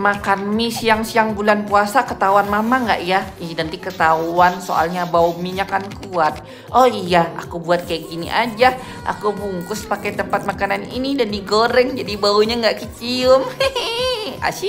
makan mie siang-siang bulan puasa ketahuan mama nggak ya? Ih nanti ketahuan soalnya bau minyak kan kuat. Oh iya, aku buat kayak gini aja. Aku bungkus pakai tempat makanan ini dan digoreng jadi baunya nggak kecium. Hehehe, asyik.